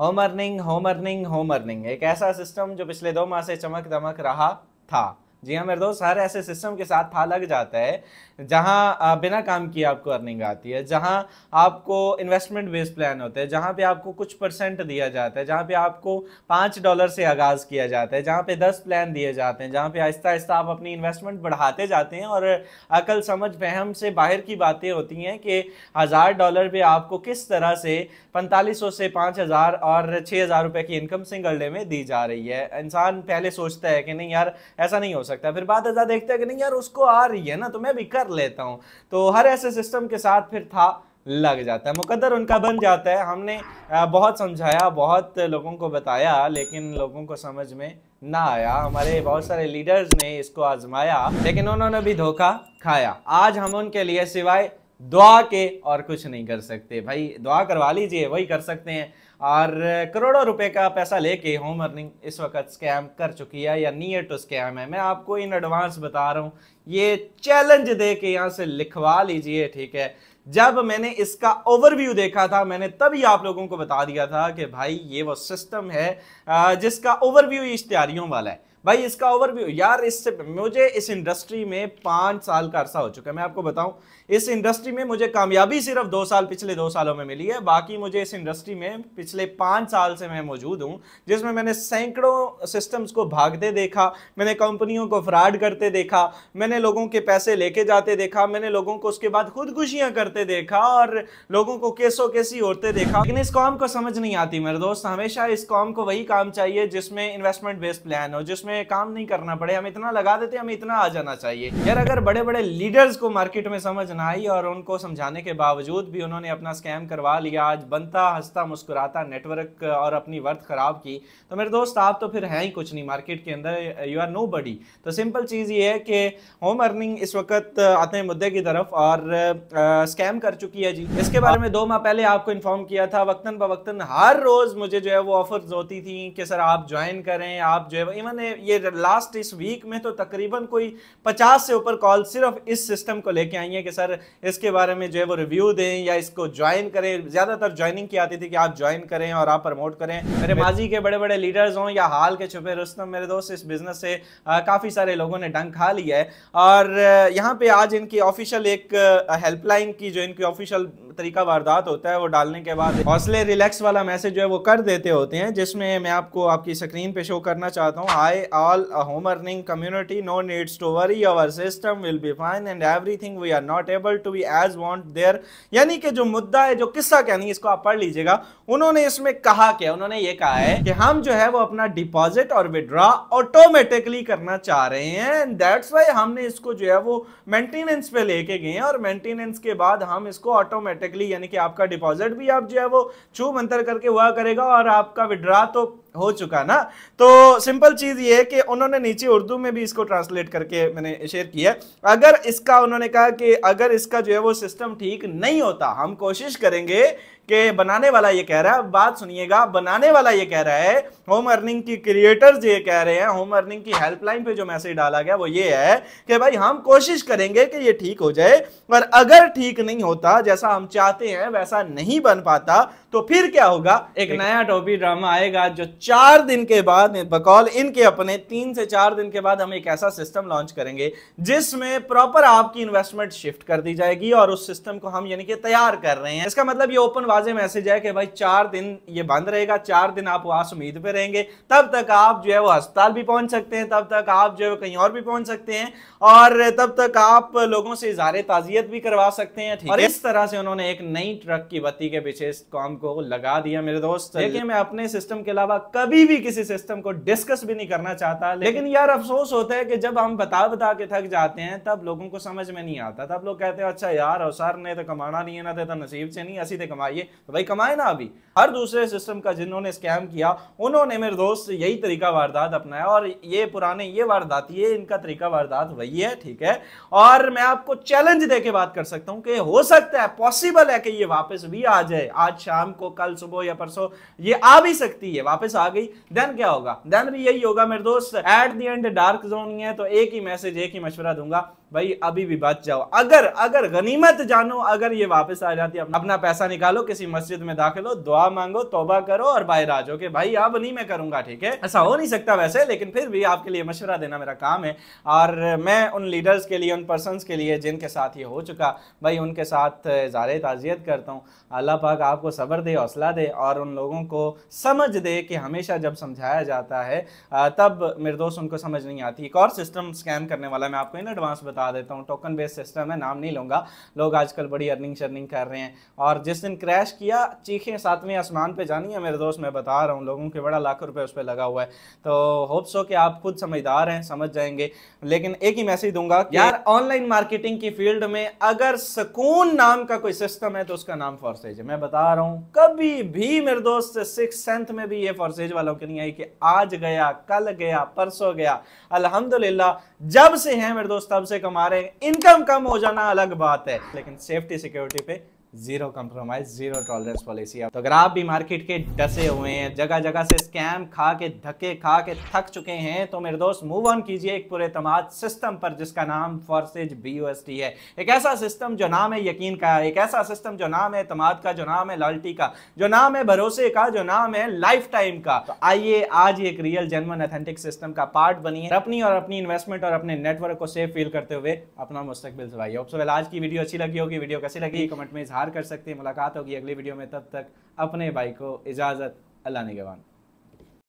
home earning home earning home earning एक ऐसा system जो पिछले दो माह से चमक दमक रहा था जी हाँ मेरे दोस्त हर ऐसे सिस्टम के साथ था लग जाता है जहाँ बिना काम किए आपको अर्निंग आती है जहाँ आपको इन्वेस्टमेंट बेस्ड प्लान होता है जहाँ पे आपको कुछ परसेंट दिया जाता है जहाँ पे आपको पाँच डॉलर से आगाज़ किया जाता है जहाँ पे दस प्लान दिए जाते हैं जहाँ पे आहिस्ता आहिस्ता आप अपनी इन्वेस्टमेंट बढ़ाते जाते हैं और अकल समझ वहम से बाहर की बातें होती हैं कि हज़ार डॉलर पर आपको किस तरह से पैंतालीस से पाँच और छः हज़ार की इनकम सिंगल डे में दी जा रही है इंसान पहले सोचता है कि नहीं यार ऐसा नहीं हो सकता है फिर बात ऐसा देखते हैं कि नहीं यार उसको आ रही है ना तो मैं भी कर लेता हूँ तो हर ऐसे सिस्टम के साथ फिर था लग जाता है मुकद्दर उनका बन जाता है हमने बहुत समझाया बहुत लोगों को बताया लेकिन लोगों को समझ में ना आया हमारे बहुत सारे लीडर्स ने इसको आजमाया लेकिन उन्होंने भी धोखा खाया आज हम उनके लिए सिवाय दुआ के और कुछ नहीं कर सकते भाई दुआ करवा लीजिए वही कर सकते हैं और करोड़ों रुपए का पैसा लेके होम अर्निंग इस वक्त स्कैम कर चुकी है या नियर टू स्कैम है मैं आपको इन एडवांस बता रहा हूँ ये चैलेंज दे के यहाँ से लिखवा लीजिए ठीक है जब मैंने इसका ओवरव्यू देखा था मैंने तभी आप लोगों को बता दिया था कि भाई ये वो सिस्टम है जिसका ओवरव्यू इश्तारियों वाला है भाई इसका ओवरव्यू यार इससे मुझे इस इंडस्ट्री में पांच साल का अरसा हो चुका है मैं आपको बताऊं इस इंडस्ट्री में मुझे कामयाबी सिर्फ दो साल पिछले दो सालों में मिली है बाकी मुझे इस इंडस्ट्री में पिछले पांच साल से मैं मौजूद हूं जिसमें मैंने सैकड़ों सिस्टम्स को भागते देखा मैंने कंपनियों को फ्रॉड करते देखा मैंने लोगों के पैसे लेके जाते देखा मैंने लोगों को उसके बाद खुदकुशियां करते देखा और लोगों को केसो केसी होते देखा लेकिन इस कॉम को समझ नहीं आती मेरे दोस्त हमेशा इस कॉम को वही काम चाहिए जिसमें इन्वेस्टमेंट बेस्ड प्लान हो जिसमें इसमें काम नहीं करना पड़े हम इतना लगा देते हमें इतना आ जाना चाहिए यार अगर बड़े बड़े लीडर्स को मार्केट में समझ ना आई और उनको समझाने के बावजूद भी उन्होंने अपना स्कैम करवा लिया आज बनता हंसता मुस्कुराता नेटवर्क और अपनी वर्थ खराब की तो मेरे दोस्त आप तो फिर हैं ही कुछ नहीं मार्केट के अंदर यू आर नो तो सिंपल चीज़ ये है कि होम अर्निंग इस वक्त आते हैं मुद्दे की तरफ और स्कैम कर चुकी है जी इसके बारे में दो माह पहले आपको इन्फॉर्म किया था वक्तन बवक्तन हर रोज़ मुझे जो है वो ऑफर्स होती थी कि सर आप ज्वाइन करें आप जो है इवन ये लास्ट इस वीक में तो तकरीबन कोई पचास से ऊपर कॉल सिर्फ इस सिस्टम को लेके आई है कि सर इसके बारे में जो है वो रिव्यू दें या इसको ज्वाइन करें ज़्यादातर ज्वाइनिंग की आती थी कि आप ज्वाइन करें और आप प्रमोट करें मेरे माजी के बड़े बड़े लीडर्स हों या हाल के छुपे रुस्तम मेरे दोस्त इस बिज़नेस से काफ़ी सारे लोगों ने डंक खा लिया है और यहाँ पर आज इनकी ऑफिशियल एक हेल्पलाइन की जो इनकी ऑफिशियल तरीका वारदात होता है वो डालने के बाद हौसले रिलैक्स वाला मैसेज जो है वो कर देते होते हैं जिसमें मैं आपको आपकी स्क्रीन पे शो करना चाहता हूँ I all home earning community no needs to worry our system will be fine and everything we are not able to be as want there यानी कि जो मुद्दा है जो किस्सा क्या नहीं इसको आप पढ़ लीजिएगा उन्होंने इसमें कहा क्या उन्होंने ये कहा है कि हम जो है वो अपना डिपॉजिट और विड्रॉ ऑटोमेटिकली करना चाह रहे हैं एंड दैट्स वाई हमने इसको जो है वो मेंटेनेंस पे लेके गए हैं और मेंटेनेंस के बाद हम इसको ऑटोमेटिक ऑटोमेटिकली यानी कि आपका डिपॉजिट भी आप जो है वो छू मंतर करके हुआ करेगा और आपका विड्रा तो हो चुका ना तो सिंपल चीज़ ये है कि उन्होंने नीचे उर्दू में भी इसको ट्रांसलेट करके मैंने शेयर किया अगर इसका उन्होंने कहा कि अगर इसका जो है वो सिस्टम ठीक नहीं होता हम कोशिश करेंगे कि बनाने वाला ये कह रहा है बात सुनिएगा बनाने वाला ये कह रहा है होम अर्निंग की क्रिएटर्स ये कह रहे हैं होम अर्निंग की हेल्पलाइन पे जो मैसेज डाला गया वो ये है कि भाई हम कोशिश करेंगे कि ये ठीक हो जाए और अगर ठीक नहीं होता जैसा हम चाहते हैं वैसा नहीं बन पाता तो फिर क्या होगा एक, एक नया टॉपी ड्रामा आएगा जो चार दिन के बाद बकौल इनके अपने तीन से चार दिन के बाद हम एक ऐसा सिस्टम लॉन्च करेंगे जिसमें प्रॉपर आपकी इन्वेस्टमेंट शिफ्ट कर दी जाएगी और उस सिस्टम को हम यानी कि तैयार कर रहे हैं इसका मतलब ये ओपन वाजे मैसेज है कि भाई चार दिन ये बंद रहेगा चार दिन आप वहां उम्मीद पर रहेंगे तब तक आप जो है वो अस्पताल भी पहुंच सकते हैं तब तक आप जो है कहीं और भी पहुंच सकते हैं और तब तक आप लोगों से इजहार ताजियत भी करवा सकते हैं और इस तरह से उन्होंने एक नई ट्रक की बत्ती के पीछे इस काम को लगा दिया मेरे दोस्त देखिए मैं अपने सिस्टम के अलावा कभी भी किसी सिस्टम को डिस्कस भी नहीं करना चाहता लेकिन यार अफसोस होता है कि जब हम बता बता के थक जाते हैं तब लोगों को समझ में नहीं आता तब लोग कहते हैं अच्छा यार अवसर ने तो कमाना नहीं है ना तो, तो नसीब से नहीं असी तो कमाइए तो भाई कमाए ना अभी हर दूसरे सिस्टम का जिन्होंने स्कैम किया उन्होंने मेरे दोस्त यही तरीका वारदात अपनाया और ये पुराने ये वारदात ये इनका तरीका वारदात वही है ठीक है और मैं आपको चैलेंज दे के बात कर सकता हूँ कि हो सकता है पॉसिबल है कि ये वापस भी आ जाए आज शाम को कल सुबह या परसों ये आ भी सकती है वापस आ गई देन क्या होगा देन भी यही होगा मेरे दोस्त at the end dark zone ही है तो एक ही मैसेज एक ही मशवरा दूंगा भाई अभी भी बच जाओ अगर अगर गनीमत जानो अगर ये वापस आ जाती है अपना पैसा निकालो किसी मस्जिद में दाखिल हो दुआ मांगो तोबा करो और बाहर आ जाओ भाई अब नहीं मैं करूंगा ठीक है ऐसा हो नहीं सकता वैसे लेकिन फिर भी आपके लिए मशवरा देना मेरा काम है और मैं उन लीडर्स के लिए उन पर्सन के लिए जिनके साथ ये हो चुका भाई उनके साथ ज़ार ताज़ियत करता हूँ अल्लाह पाक आपको सब्र दे हौसला दे और उन लोगों को समझ दे कि हमेशा जब समझाया जाता है तब मेरे दोस्त उनको समझ नहीं आती एक और सिस्टम स्कैम करने वाला मैं आपको इन एडवांस बता बता देता हूँ टोकन बेस्ड सिस्टम है नाम नहीं लूँगा लोग आजकल बड़ी अर्निंग शर्निंग कर रहे हैं और जिस दिन क्रैश किया चीखें सातवें आसमान पर जानी है मेरे दोस्त मैं बता रहा हूँ लोगों के बड़ा लाख रुपये उस पर लगा हुआ है तो होप्स हो कि आप खुद समझदार हैं समझ जाएंगे लेकिन एक ही मैसेज दूंगा यार ऑनलाइन मार्केटिंग की फील्ड में अगर सुकून नाम का कोई सिस्टम है तो उसका नाम फॉरसेज है मैं बता रहा हूँ कभी भी मेरे दोस्त सिक्स सेंथ में भी ये फॉरसेज वालों की नहीं आई कि आज गया कल गया परसों गया अलहमदुल्ला जब से है मेरे दोस्त तब से कम कमा रहे हैं इनकम कम हो जाना अलग बात है लेकिन सेफ्टी सिक्योरिटी पे zero compromise zero tolerance policy है तो अगर आप भी मार्केट के डसे हुए हैं जगह जगह से स्कैम खा के धक्के खा के थक चुके हैं तो मेरे दोस्त मूव ऑन कीजिए एक पूरे तमाद सिस्टम पर जिसका नाम फॉरसेज बी है एक ऐसा सिस्टम जो नाम है यकीन का एक ऐसा सिस्टम जो नाम है तमाद का जो नाम है लॉयल्टी का जो नाम है भरोसे का जो नाम है लाइफ टाइम का तो आइए आज एक रियल जेनवन अथेंटिक सिस्टम का पार्ट बनिए अपनी और अपनी इन्वेस्टमेंट और अपने नेटवर्क को सेफ फील करते हुए अपना मुस्तकबिल आज की वीडियो अच्छी लगी होगी वीडियो कैसी लगी कमेंट में इजहार कर सकते हैं मुलाकात होगी अगली वीडियो में तब तक अपने भाई को इजाज़त अल्लाह ने गवान